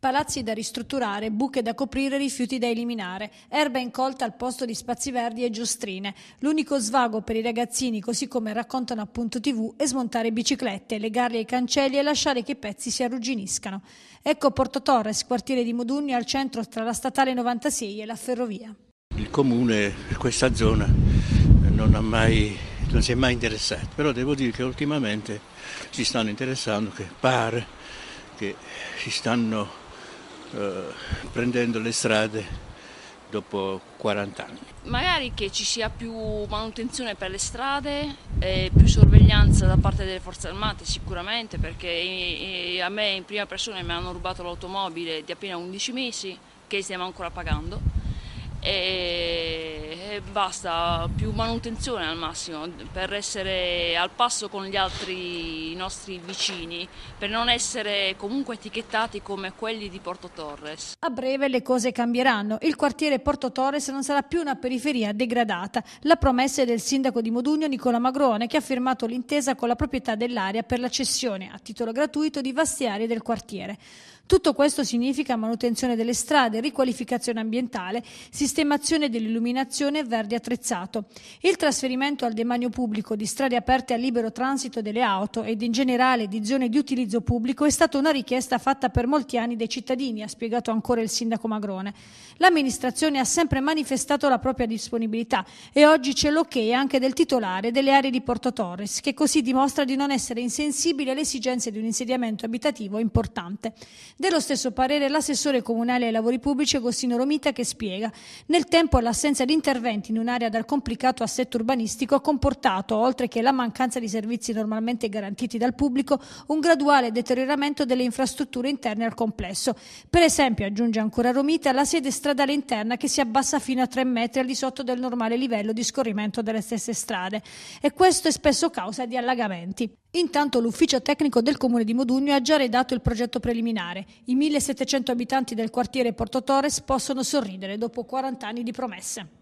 Palazzi da ristrutturare, buche da coprire, rifiuti da eliminare, erba incolta al posto di spazi verdi e giostrine. L'unico svago per i ragazzini, così come raccontano appunto TV, è smontare biciclette, legarli ai cancelli e lasciare che i pezzi si arrugginiscano. Ecco Porto Torres, quartiere di Modugno, al centro tra la statale 96 e la ferrovia. Il comune, questa zona, non, mai, non si è mai interessato, però devo dire che ultimamente si stanno interessando che pare che si stanno eh, prendendo le strade dopo 40 anni. Magari che ci sia più manutenzione per le strade, più sorveglianza da parte delle forze armate sicuramente perché a me in prima persona mi hanno rubato l'automobile di appena 11 mesi che stiamo ancora pagando. E basta, più manutenzione al massimo per essere al passo con gli altri nostri vicini, per non essere comunque etichettati come quelli di Porto Torres. A breve le cose cambieranno, il quartiere Porto Torres non sarà più una periferia degradata. La promessa è del sindaco di Modugno Nicola Magrone che ha firmato l'intesa con la proprietà dell'area per la cessione a titolo gratuito di vaste aree del quartiere. Tutto questo significa manutenzione delle strade, riqualificazione ambientale, sistemazione dell'illuminazione, Verdi attrezzato. Il trasferimento al demanio pubblico di strade aperte al libero transito delle auto ed in generale di zone di utilizzo pubblico è stata una richiesta fatta per molti anni dai cittadini, ha spiegato ancora il sindaco Magrone. L'amministrazione ha sempre manifestato la propria disponibilità e oggi c'è l'ok anche del titolare delle aree di Porto Torres, che così dimostra di non essere insensibile alle esigenze di un insediamento abitativo importante. Dello stesso parere l'assessore comunale ai lavori pubblici Agostino Romita che spiega nel tempo l'assenza di interventi interventi in un'area dal complicato assetto urbanistico ha comportato, oltre che la mancanza di servizi normalmente garantiti dal pubblico, un graduale deterioramento delle infrastrutture interne al complesso. Per esempio, aggiunge ancora Romita, la sede stradale interna che si abbassa fino a 3 metri al di sotto del normale livello di scorrimento delle stesse strade e questo è spesso causa di allagamenti. Intanto l'ufficio tecnico del comune di Modugno ha già redatto il progetto preliminare. I 1700 abitanti del quartiere Porto Torres possono sorridere dopo 40 anni di promesse.